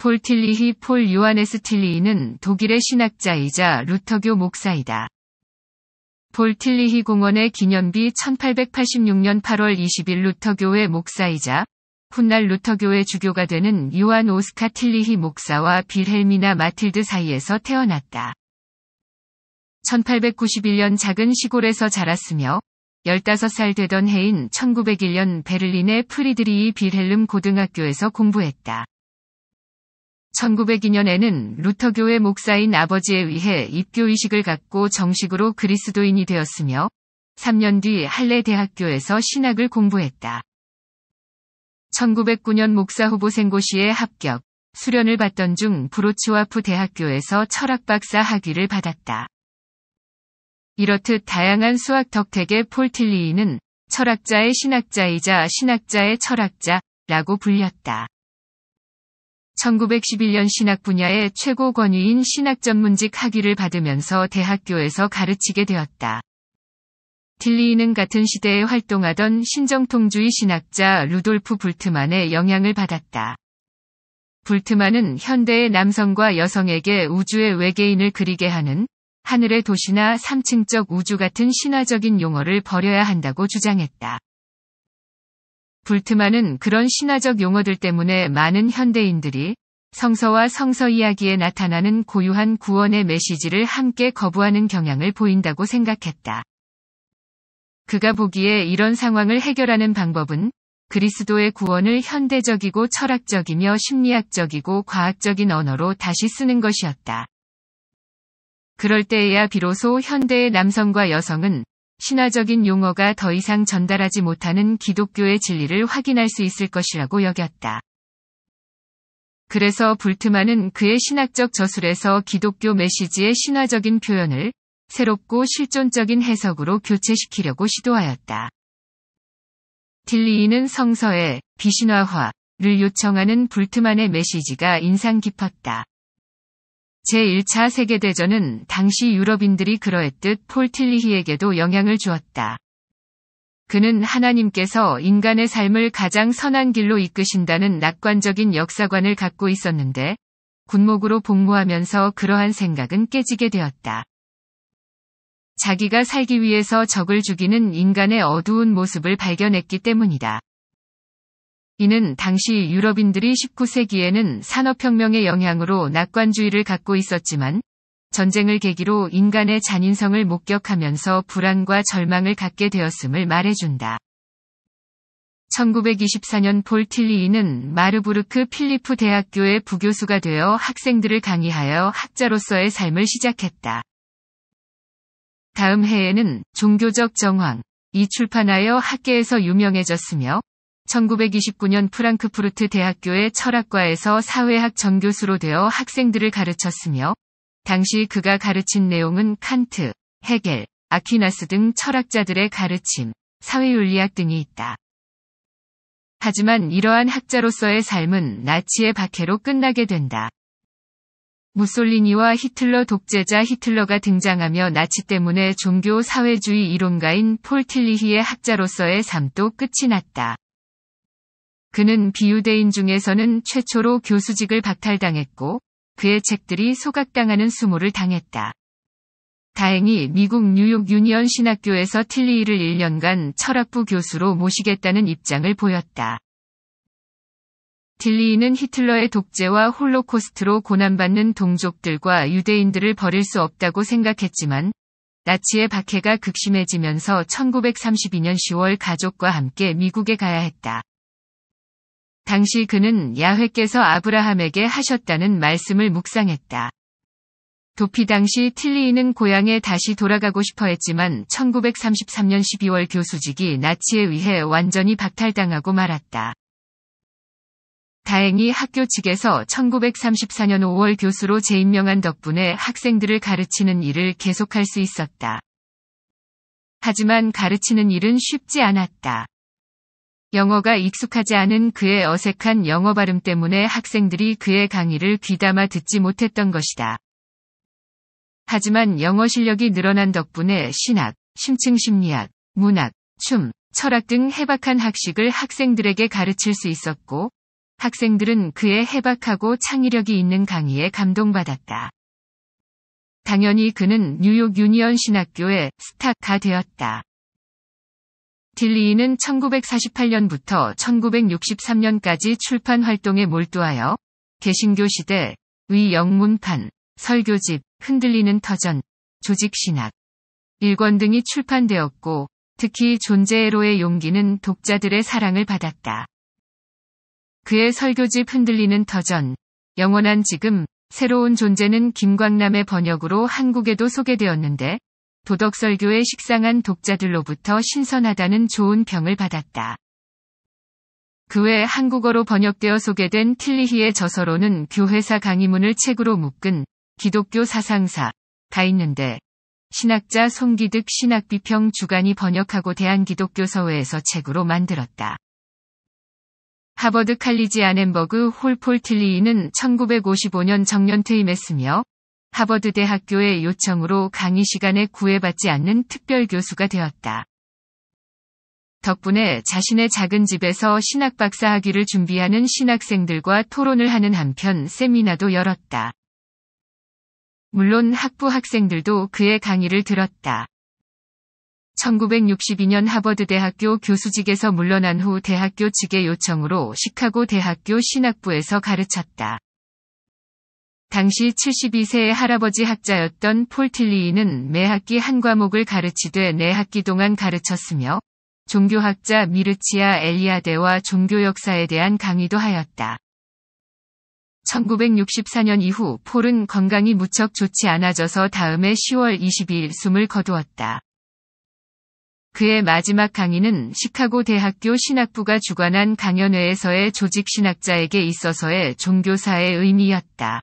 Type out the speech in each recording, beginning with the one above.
폴 틸리히 폴 요하네스 틸리히는 독일의 신학자이자 루터교 목사이다. 폴 틸리히 공원의 기념비 1886년 8월 20일 루터교회 목사이자 훗날 루터교회 주교가 되는 요한 오스카 틸리히 목사와 빌헬미나 마틸드 사이에서 태어났다. 1891년 작은 시골에서 자랐으며 15살 되던 해인 1901년 베를린의 프리드리히 빌헬름 고등학교에서 공부했다. 1902년에는 루터교회 목사인 아버지에 의해 입교의식을 갖고 정식으로 그리스도인이 되었으며 3년 뒤할례 대학교에서 신학을 공부했다. 1909년 목사 후보 생고시에 합격, 수련을 받던 중 브로츠와프 대학교에서 철학 박사 학위를 받았다. 이렇듯 다양한 수학 덕택의 폴틸리이는 철학자의 신학자이자 신학자의 철학자라고 불렸다. 1911년 신학 분야의 최고 권위인 신학 전문직 학위를 받으면서 대학교에서 가르치게 되었다. 딜리이는 같은 시대에 활동하던 신정통주의 신학자 루돌프 불트만의 영향을 받았다. 불트만은 현대의 남성과 여성에게 우주의 외계인을 그리게 하는 하늘의 도시나 3층적 우주 같은 신화적인 용어를 버려야 한다고 주장했다. 불트만은 그런 신화적 용어들 때문에 많은 현대인들이 성서와 성서 이야기에 나타나는 고유한 구원의 메시지를 함께 거부하는 경향을 보인다고 생각했다. 그가 보기에 이런 상황을 해결하는 방법은 그리스도의 구원을 현대적이고 철학적이며 심리학적이고 과학적인 언어로 다시 쓰는 것이었다. 그럴 때에야 비로소 현대의 남성과 여성은 신화적인 용어가 더 이상 전달하지 못하는 기독교의 진리를 확인할 수 있을 것이라고 여겼다. 그래서 불트만은 그의 신학적 저술에서 기독교 메시지의 신화적인 표현을 새롭고 실존적인 해석으로 교체시키려고 시도하였다. 딜리이는 성서에 비신화화를 요청하는 불트만의 메시지가 인상 깊었다. 제1차 세계대전은 당시 유럽인들이 그러했듯 폴틸리히에게도 영향을 주었다. 그는 하나님께서 인간의 삶을 가장 선한 길로 이끄신다는 낙관적인 역사관을 갖고 있었는데, 군목으로 복무하면서 그러한 생각은 깨지게 되었다. 자기가 살기 위해서 적을 죽이는 인간의 어두운 모습을 발견했기 때문이다. 이는 당시 유럽인들이 19세기에는 산업혁명의 영향으로 낙관주의를 갖고 있었지만 전쟁을 계기로 인간의 잔인성을 목격하면서 불안과 절망을 갖게 되었음을 말해준다. 1924년 볼틸리이는 마르부르크 필리프 대학교의 부교수가 되어 학생들을 강의하여 학자로서의 삶을 시작했다. 다음 해에는 종교적 정황, 이 출판하여 학계에서 유명해졌으며 1929년 프랑크푸르트 대학교의 철학과에서 사회학 전교수로 되어 학생들을 가르쳤으며 당시 그가 가르친 내용은 칸트, 헤겔, 아퀴나스 등 철학자들의 가르침, 사회윤리학 등이 있다. 하지만 이러한 학자로서의 삶은 나치의 박해로 끝나게 된다. 무솔리니와 히틀러 독재자 히틀러가 등장하며 나치 때문에 종교 사회주의 이론가인 폴 틸리히의 학자로서의 삶도 끝이 났다. 그는 비유대인 중에서는 최초로 교수직을 박탈당했고 그의 책들이 소각당하는 수모를 당했다. 다행히 미국 뉴욕 유니언 신학교에서 틸리이를 1년간 철학부 교수로 모시겠다는 입장을 보였다. 틸리이는 히틀러의 독재와 홀로코스트로 고난받는 동족들과 유대인들을 버릴 수 없다고 생각했지만 나치의 박해가 극심해지면서 1932년 10월 가족과 함께 미국에 가야 했다. 당시 그는 야훼께서 아브라함에게 하셨다는 말씀을 묵상했다. 도피 당시 틸리이는 고향에 다시 돌아가고 싶어 했지만 1933년 12월 교수직이 나치에 의해 완전히 박탈당하고 말았다. 다행히 학교 측에서 1934년 5월 교수로 재임명한 덕분에 학생들을 가르치는 일을 계속할 수 있었다. 하지만 가르치는 일은 쉽지 않았다. 영어가 익숙하지 않은 그의 어색한 영어 발음 때문에 학생들이 그의 강의를 귀담아 듣지 못했던 것이다. 하지만 영어 실력이 늘어난 덕분에 신학, 심층 심리학, 문학, 춤, 철학 등 해박한 학식을 학생들에게 가르칠 수 있었고, 학생들은 그의 해박하고 창의력이 있는 강의에 감동받았다. 당연히 그는 뉴욕 유니언 신학교의 스타가 되었다. 딜리이는 1948년부터 1963년까지 출판 활동에 몰두하여 개신교 시대, 위영문판, 설교집, 흔들리는 터전, 조직신학, 일권 등이 출판되었고 특히 존재애로의 용기는 독자들의 사랑을 받았다. 그의 설교집 흔들리는 터전, 영원한 지금, 새로운 존재는 김광남의 번역으로 한국에도 소개되었는데 도덕설교에 식상한 독자들로부터 신선하다는 좋은 평을 받았다. 그 외 한국어로 번역되어 소개된 틸리히의 저서로는 교회사 강의문을 책으로 묶은 기독교 사상사, 다 있는데, 신학자 송기득 신학비평 주간이 번역하고 대한기독교서회에서 책으로 만들었다. 하버드 칼리지 아넨버그 홀폴 틸리히는 1955년 정년 퇴임했으며 하버드대학교의 요청으로 강의 시간에 구애받지 않는 특별 교수가 되었다. 덕분에 자신의 작은 집에서 신학 박사 학위를 준비하는 신학생들과 토론을 하는 한편 세미나도 열었다. 물론 학부 학생들도 그의 강의를 들었다. 1962년 하버드대학교 교수직에서 물러난 후 대학교 측의 요청으로 시카고 대학교 신학부에서 가르쳤다. 당시 72세의 할아버지 학자였던 폴틸리이는 매학기 한 과목을 가르치되 네 학기 동안 가르쳤으며 종교학자 미르치아 엘리아데와 종교역사에 대한 강의도 하였다. 1964년 이후 폴은 건강이 무척 좋지 않아져서 다음해 10월 22일 숨을 거두었다. 그의 마지막 강의는 시카고 대학교 신학부가 주관한 강연회에서의 조직 신학자에게 있어서의 종교사의 의미였다.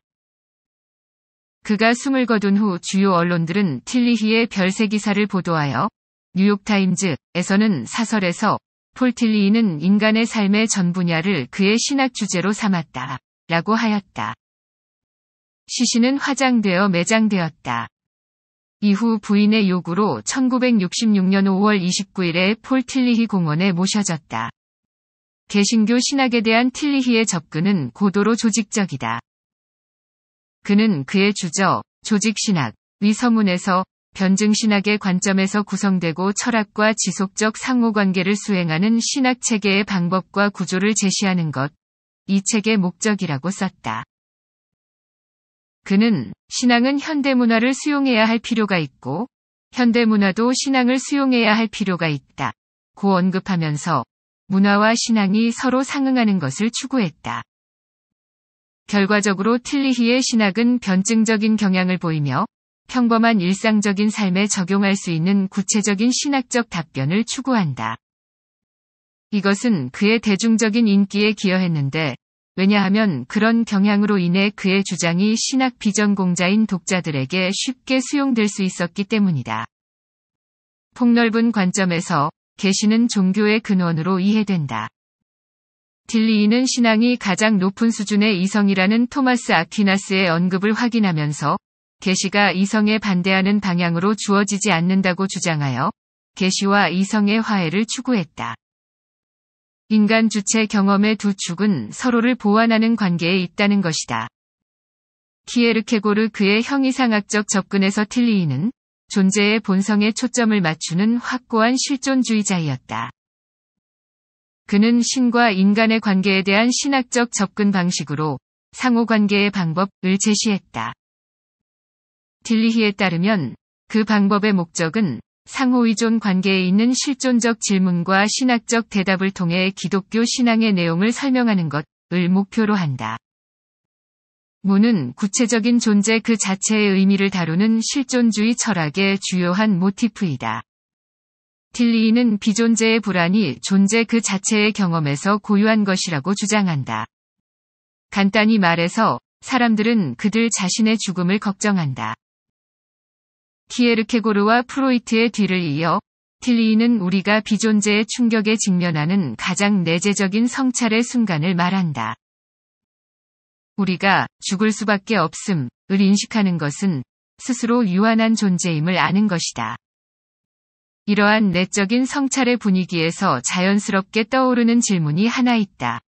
그가 숨을 거둔 후 주요 언론들은 틸리히의 별세 기사를 보도하여 뉴욕타임즈에서는 사설에서 폴 틸리히는 인간의 삶의 전 분야를 그의 신학 주제로 삼았다. 라고 하였다. 시신은 화장되어 매장되었다. 이후 부인의 요구로 1966년 5월 29일에 폴 틸리히 공원에 모셔졌다. 개신교 신학에 대한 틸리히의 접근은 고도로 조직적이다. 그는 그의 주저, 조직신학, 위서문에서 변증신학의 관점에서 구성되고 철학과 지속적 상호관계를 수행하는 신학체계의 방법과 구조를 제시하는 것, 이 책의 목적이라고 썼다. 그는 신앙은 현대문화를 수용해야 할 필요가 있고, 현대문화도 신앙을 수용해야 할 필요가 있다. 고 언급하면서 문화와 신앙이 서로 상응하는 것을 추구했다. 결과적으로 틸리히의 신학은 변증적인 경향을 보이며 평범한 일상적인 삶에 적용할 수 있는 구체적인 신학적 답변을 추구한다. 이것은 그의 대중적인 인기에 기여했는데 왜냐하면 그런 경향으로 인해 그의 주장이 신학 비전공자인 독자들에게 쉽게 수용될 수 있었기 때문이다. 폭넓은 관점에서 계시는 종교의 근원으로 이해된다. 딜리이는 신앙이 가장 높은 수준의 이성이라는 토마스 아퀴나스의 언급을 확인하면서 계시가 이성에 반대하는 방향으로 주어지지 않는다고 주장하여 계시와 이성의 화해를 추구했다. 인간 주체 경험의 두 축은 서로를 보완하는 관계에 있다는 것이다. 키에르케고르 그의 형이상학적 접근에서 틸리이는 존재의 본성에 초점을 맞추는 확고한 실존주의자이었다. 그는 신과 인간의 관계에 대한 신학적 접근 방식으로 상호관계의 방법을 제시했다. 딜리히에 따르면 그 방법의 목적은 상호의존 관계에 있는 실존적 질문과 신학적 대답을 통해 기독교 신앙의 내용을 설명하는 것을 목표로 한다. 문은 구체적인 존재 그 자체의 의미를 다루는 실존주의 철학의 주요한 모티프이다. 틸리는 비존재의 불안이 존재 그 자체의 경험에서 고유한 것이라고 주장한다. 간단히 말해서 사람들은 그들 자신의 죽음을 걱정한다. 키에르케고르와 프로이트의 뒤를 이어 틸리는 우리가 비존재의 충격에 직면하는 가장 내재적인 성찰의 순간을 말한다. 우리가 죽을 수밖에 없음을 인식하는 것은 스스로 유한한 존재임을 아는 것이다. 이러한 내적인 성찰의 분위기에서 자연스럽게 떠오르는 질문이 하나 있다.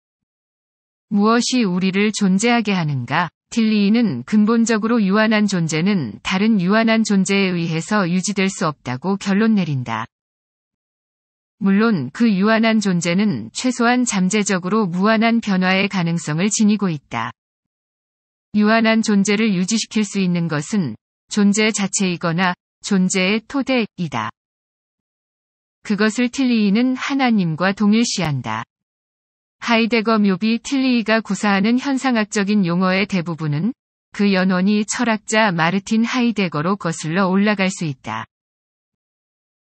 무엇이 우리를 존재하게 하는가? 틸리이는 근본적으로 유한한 존재는 다른 유한한 존재에 의해서 유지될 수 없다고 결론 내린다. 물론 그 유한한 존재는 최소한 잠재적으로 무한한 변화의 가능성을 지니고 있다. 유한한 존재를 유지시킬 수 있는 것은 존재 자체이거나 존재의 토대이다. 그것을 틸리이는 하나님과 동일시한다. 하이데거 묘비 틸리이가 구사하는 현상학적인 용어의 대부분은 그 연원이 철학자 마르틴 하이데거로 거슬러 올라갈 수 있다.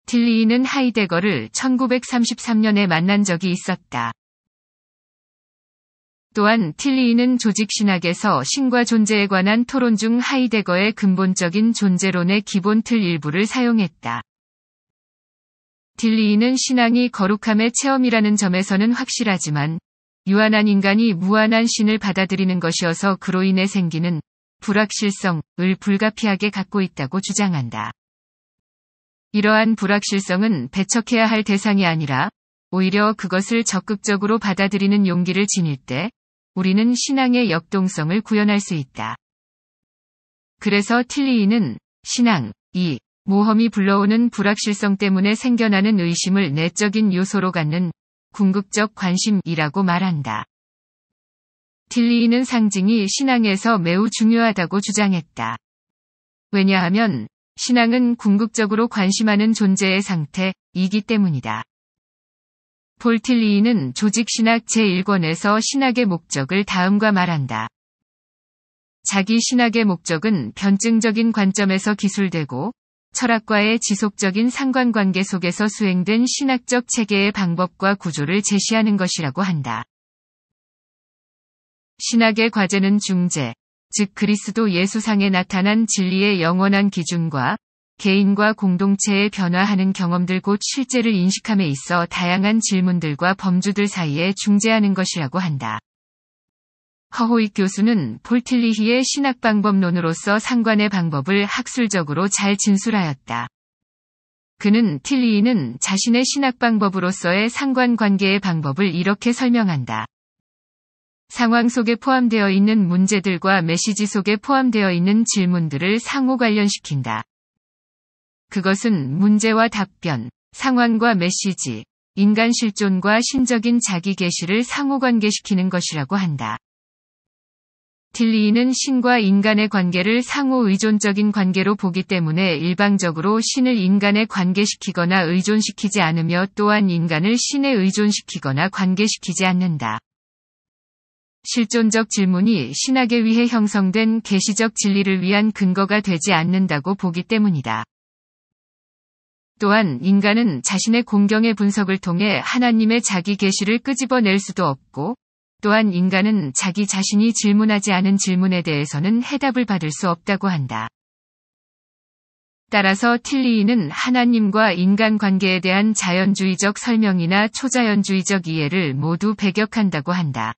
틸리이는 하이데거를 1933년에 만난 적이 있었다. 또한 틸리이는 조직신학에서 신과 존재에 관한 토론 중 하이데거의 근본적인 존재론의 기본 틀 일부를 사용했다. 딜리이는 신앙이 거룩함의 체험이라는 점에서는 확실하지만 유한한 인간이 무한한 신을 받아들이는 것이어서 그로 인해 생기는 불확실성을 불가피하게 갖고 있다고 주장한다. 이러한 불확실성은 배척해야 할 대상이 아니라 오히려 그것을 적극적으로 받아들이는 용기를 지닐 때 우리는 신앙의 역동성을 구현할 수 있다. 그래서 틸리이는 신앙, 이, 모험이 불러오는 불확실성 때문에 생겨나는 의심을 내적인 요소로 갖는 궁극적 관심이라고 말한다. 틸리이는 상징이 신앙에서 매우 중요하다고 주장했다. 왜냐하면 신앙은 궁극적으로 관심하는 존재의 상태이기 때문이다. 볼틸리이는 조직신학 제1권에서 신학의 목적을 다음과 말한다. 자기 신학의 목적은 변증적인 관점에서 기술되고 철학과의 지속적인 상관관계 속에서 수행된 신학적 체계의 방법과 구조를 제시하는 것이라고 한다. 신학의 과제는 중재, 즉 그리스도 예수상에 나타난 진리의 영원한 기준과 개인과 공동체의 변화하는 경험들 곧 실제를 인식함에 있어 다양한 질문들과 범주들 사이에 중재하는 것이라고 한다. 허호익 교수는 볼틸리히의 신학방법론으로서 상관의 방법을 학술적으로 잘 진술하였다. 그는 틸리히는 자신의 신학방법으로서의 상관관계의 방법을 이렇게 설명한다. 상황 속에 포함되어 있는 문제들과 메시지 속에 포함되어 있는 질문들을 상호 관련시킨다. 그것은 문제와 답변, 상황과 메시지, 인간 실존과 신적인 자기 계시를 상호 관계시키는 것이라고 한다. 딜리히는 신과 인간의 관계를 상호 의존적인 관계로 보기 때문에 일방적으로 신을 인간에 관계시키거나 의존시키지 않으며 또한 인간을 신에 의존시키거나 관계시키지 않는다. 실존적 질문이 신학에 위해 형성된 계시적 진리를 위한 근거가 되지 않는다고 보기 때문이다. 또한 인간은 자신의 공경의 분석을 통해 하나님의 자기 계시를 끄집어낼 수도 없고 또한 인간은 자기 자신이 질문하지 않은 질문에 대해서는 해답을 받을 수 없다고 한다. 따라서 틸리이는 하나님과 인간 관계에 대한 자연주의적 설명이나 초자연주의적 이해를 모두 배격한다고 한다.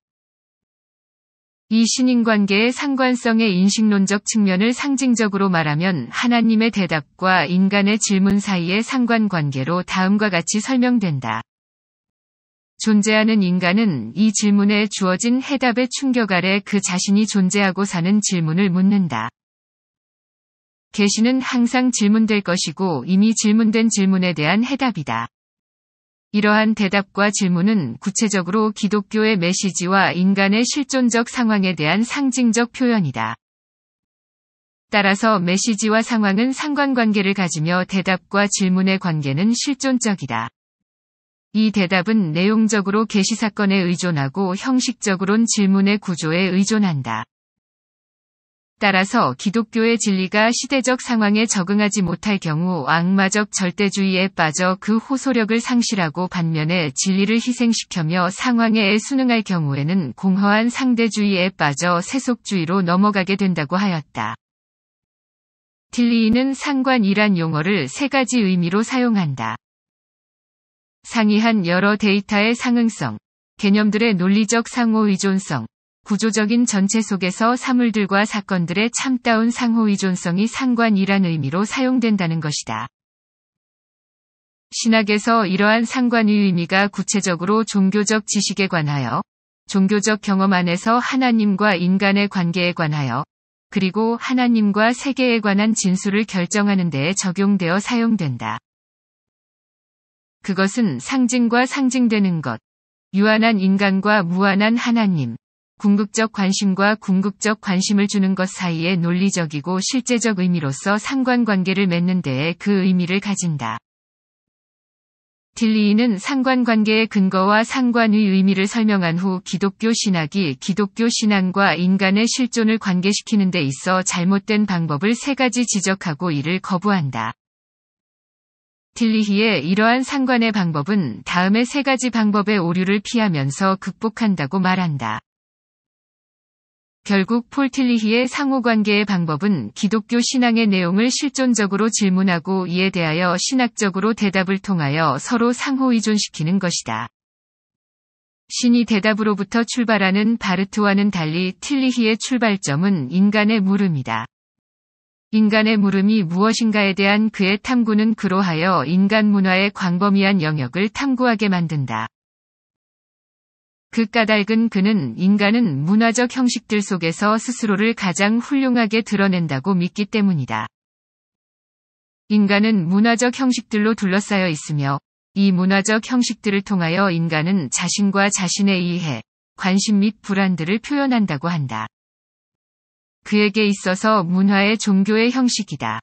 이 신인 관계의 상관성의 인식론적 측면을 상징적으로 말하면 하나님의 대답과 인간의 질문 사이의 상관 관계로 다음과 같이 설명된다. 존재하는 인간은 이 질문에 주어진 해답의 충격 아래 그 자신이 존재하고 사는 질문을 묻는다. 계시는 항상 질문될 것이고 이미 질문된 질문에 대한 해답이다. 이러한 대답과 질문은 구체적으로 기독교의 메시지와 인간의 실존적 상황에 대한 상징적 표현이다. 따라서 메시지와 상황은 상관관계를 가지며 대답과 질문의 관계는 실존적이다. 이 대답은 내용적으로 게시 사건에 의존하고 형식적으론 질문의 구조에 의존한다. 따라서 기독교의 진리가 시대적 상황에 적응하지 못할 경우 악마적 절대주의에 빠져 그 호소력을 상실하고 반면에 진리를 희생시켜며 상황에 순응할 경우에는 공허한 상대주의에 빠져 세속주의로 넘어가게 된다고 하였다. 틸리이는 상관이란 용어를 세 가지 의미로 사용한다. 상이한 여러 데이터의 상응성, 개념들의 논리적 상호 의존성, 구조적인 전체 속에서 사물들과 사건들의 참다운 상호 의존성이 상관이란 의미로 사용된다는 것이다. 신학에서 이러한 상관의 의미가 구체적으로 종교적 지식에 관하여, 종교적 경험 안에서 하나님과 인간의 관계에 관하여, 그리고 하나님과 세계에 관한 진술을 결정하는 데에 적용되어 사용된다. 그것은 상징과 상징되는 것, 유한한 인간과 무한한 하나님, 궁극적 관심과 궁극적 관심을 주는 것 사이의 논리적이고 실제적 의미로서 상관관계를 맺는 데에 그 의미를 가진다. 딜리이는 상관관계의 근거와 상관의 의미를 설명한 후 기독교 신학이 기독교 신앙과 인간의 실존을 관계시키는 데 있어 잘못된 방법을 세 가지 지적하고 이를 거부한다. 딜리히의 이러한 상관의 방법은 다음의 세 가지 방법의 오류를 피하면서 극복한다고 말한다. 결국 폴틸리히의 상호관계의 방법은 기독교 신앙의 내용을 실존적으로 질문하고 이에 대하여 신학적으로 대답을 통하여 서로 상호 의존시키는 것이다. 신이 대답으로부터 출발하는 바르트와는 달리 틸리히의 출발점은 인간의 물음이다. 인간의 물음이 무엇인가에 대한 그의 탐구는 그로하여 인간 문화의 광범위한 영역을 탐구하게 만든다. 그 까닭은 그는 인간은 문화적 형식들 속에서 스스로를 가장 훌륭하게 드러낸다고 믿기 때문이다. 인간은 문화적 형식들로 둘러싸여 있으며 이 문화적 형식들을 통하여 인간은 자신과 자신의 이해, 관심 및 불안들을 표현한다고 한다. 그에게 있어서 문화의 종교의 형식이다.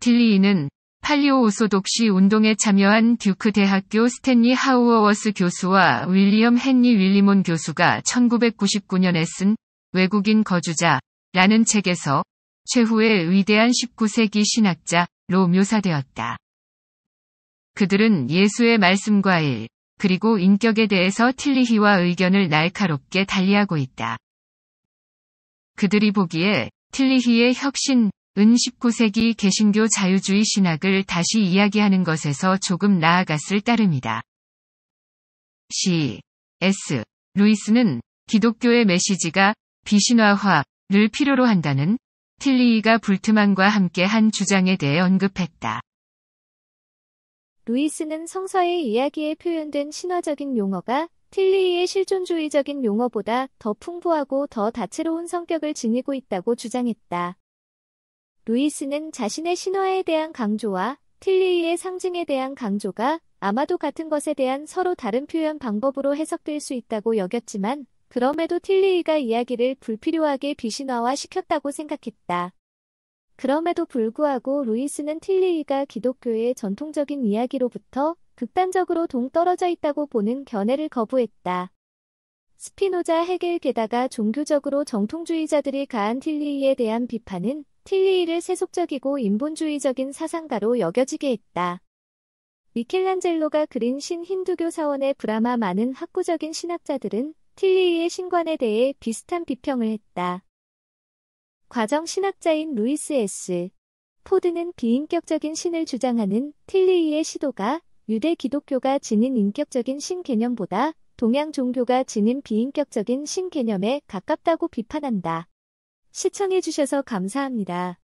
틸리이는 팔리오오소독시 운동에 참여한 듀크 대학교 스탠리 하우어워스 교수와 윌리엄 헨리 윌리몬 교수가 1999년에 쓴 외국인 거주자라는 책에서 최후의 위대한 19세기 신학자로 묘사되었다. 그들은 예수의 말씀과 일, 그리고 인격에 대해서 틸리히와 의견을 날카롭게 달리하고 있다. 그들이 보기에 틸리히의 혁신, 은 19세기 개신교 자유주의 신학을 다시 이야기하는 것에서 조금 나아갔을 따름이다. C. S. 루이스는 기독교의 메시지가 비신화화를 필요로 한다는 틸리히가 불트만과 함께 한 주장에 대해 언급했다. 루이스는 성서의 이야기에 표현된 신화적인 용어가 틸리의 실존주의적인 용어보다 더 풍부하고 더 다채로운 성격을 지니고 있다고 주장했다. 루이스는 자신의 신화에 대한 강조와 틸리의 상징에 대한 강조가 아마도 같은 것에 대한 서로 다른 표현 방법으로 해석될 수 있다고 여겼지만 그럼에도 틸리이가 이야기를 불필요하게 비신화화 시켰다고 생각했다. 그럼에도 불구하고 루이스는 틸리이가 기독교의 전통적인 이야기로부터 극단적으로 동떨어져 있다고 보는 견해를 거부했다. 스피노자 헤겔 게다가 종교적으로 정통주의자들이 가한 틸리이에 대한 비판은 틸리이를 세속적이고 인본주의적인 사상가로 여겨지게 했다. 미켈란젤로가 그린 신힌두교 사원의 브라마 많은 학구적인 신학자들은 틸리이의 신관에 대해 비슷한 비평을 했다. 과정 신학자인 루이스 S. 포드는 비인격적인 신을 주장하는 틸리이의 시도가 유대 기독교가 지닌 인격적인 신개념보다 동양 종교가 지닌 비인격적인 신개념에 가깝다고 비판한다. 시청해주셔서 감사합니다.